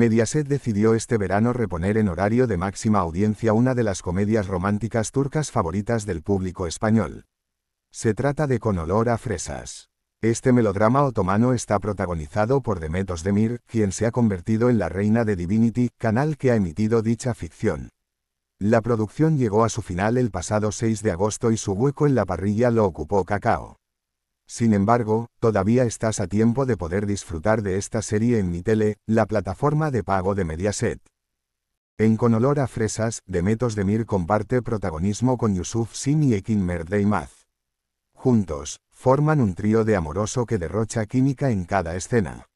Mediaset decidió este verano reponer en horario de máxima audiencia una de las comedias románticas turcas favoritas del público español. Se trata de Con olor a fresas. Este melodrama otomano está protagonizado por Demet Özdemir, quien se ha convertido en la reina de Divinity, canal que ha emitido dicha ficción. La producción llegó a su final el pasado 6 de agosto y su hueco en la parrilla lo ocupó Cacao. Sin embargo, todavía estás a tiempo de poder disfrutar de esta serie en mi tele, la plataforma de pago de Mediaset. En Con olor a fresas, Demetos Demir comparte protagonismo con Yusuf Sim y Ekin Maz. Juntos, forman un trío de amoroso que derrocha química en cada escena.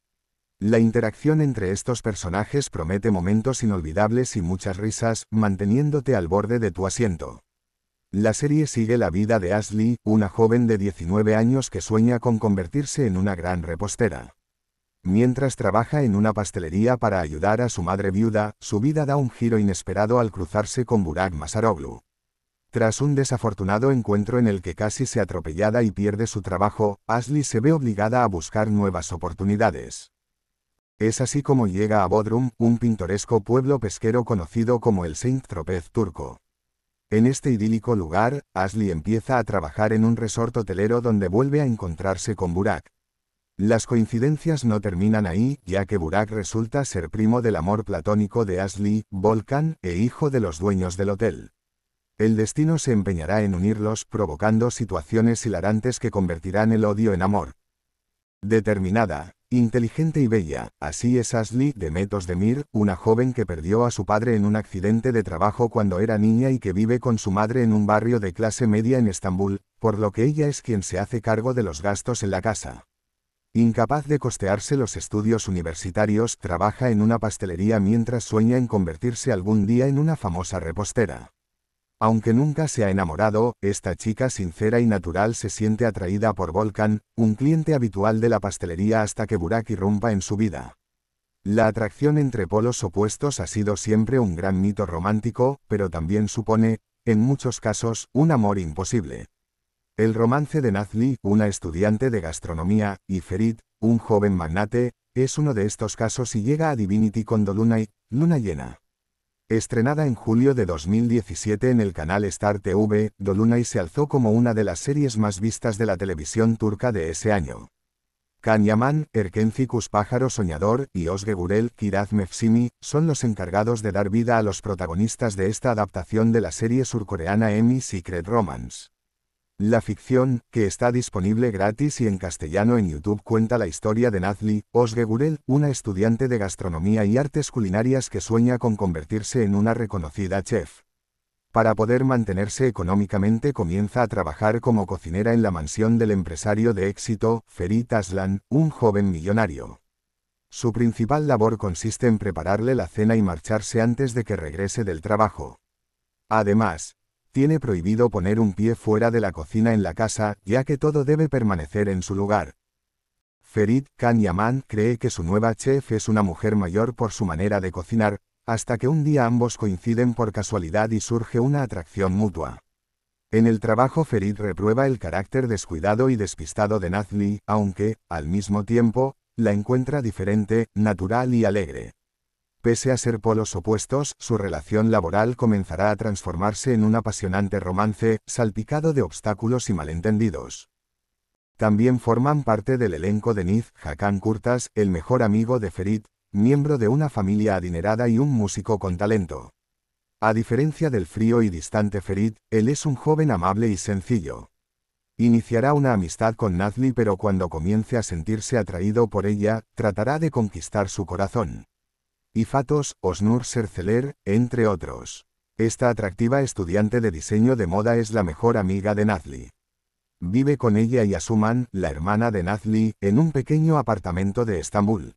La interacción entre estos personajes promete momentos inolvidables y muchas risas, manteniéndote al borde de tu asiento. La serie sigue la vida de Ashley, una joven de 19 años que sueña con convertirse en una gran repostera. Mientras trabaja en una pastelería para ayudar a su madre viuda, su vida da un giro inesperado al cruzarse con Burak Masaroglu. Tras un desafortunado encuentro en el que casi se atropellada y pierde su trabajo, Ashley se ve obligada a buscar nuevas oportunidades. Es así como llega a Bodrum, un pintoresco pueblo pesquero conocido como el Saint Tropez turco. En este idílico lugar, Ashley empieza a trabajar en un resort hotelero donde vuelve a encontrarse con Burak. Las coincidencias no terminan ahí, ya que Burak resulta ser primo del amor platónico de Ashley, Volkan, e hijo de los dueños del hotel. El destino se empeñará en unirlos provocando situaciones hilarantes que convertirán el odio en amor. Determinada, Inteligente y bella, así es Ashley de Metos de Mir, una joven que perdió a su padre en un accidente de trabajo cuando era niña y que vive con su madre en un barrio de clase media en Estambul, por lo que ella es quien se hace cargo de los gastos en la casa. Incapaz de costearse los estudios universitarios, trabaja en una pastelería mientras sueña en convertirse algún día en una famosa repostera. Aunque nunca se ha enamorado, esta chica sincera y natural se siente atraída por Volkan, un cliente habitual de la pastelería hasta que Burak irrumpa en su vida. La atracción entre polos opuestos ha sido siempre un gran mito romántico, pero también supone, en muchos casos, un amor imposible. El romance de Nazli, una estudiante de gastronomía, y Ferit, un joven magnate, es uno de estos casos y llega a Divinity con Luna Luna llena. Estrenada en julio de 2017 en el canal Star TV, Dolunay se alzó como una de las series más vistas de la televisión turca de ese año. Kanyaman, Erkencikus Pájaro Soñador y Osge Gurel Kiraz Mefsimi son los encargados de dar vida a los protagonistas de esta adaptación de la serie surcoreana Emmy Secret Romance. La ficción, que está disponible gratis y en castellano en YouTube, cuenta la historia de Nazli Osgegurel, una estudiante de gastronomía y artes culinarias que sueña con convertirse en una reconocida chef. Para poder mantenerse económicamente comienza a trabajar como cocinera en la mansión del empresario de éxito, Ferit Aslan, un joven millonario. Su principal labor consiste en prepararle la cena y marcharse antes de que regrese del trabajo. Además, tiene prohibido poner un pie fuera de la cocina en la casa, ya que todo debe permanecer en su lugar. Ferit Khan Yaman cree que su nueva chef es una mujer mayor por su manera de cocinar, hasta que un día ambos coinciden por casualidad y surge una atracción mutua. En el trabajo Ferit reprueba el carácter descuidado y despistado de Nazli, aunque, al mismo tiempo, la encuentra diferente, natural y alegre. Pese a ser polos opuestos, su relación laboral comenzará a transformarse en un apasionante romance, salpicado de obstáculos y malentendidos. También forman parte del elenco de Niz, Hakan Kurtas, el mejor amigo de Ferit, miembro de una familia adinerada y un músico con talento. A diferencia del frío y distante Ferit, él es un joven amable y sencillo. Iniciará una amistad con Nazli pero cuando comience a sentirse atraído por ella, tratará de conquistar su corazón. Ifatos, Osnur Serceler, entre otros. Esta atractiva estudiante de diseño de moda es la mejor amiga de Nazli. Vive con ella y Asuman, la hermana de Nazli, en un pequeño apartamento de Estambul.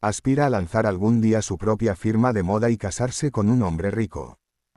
Aspira a lanzar algún día su propia firma de moda y casarse con un hombre rico.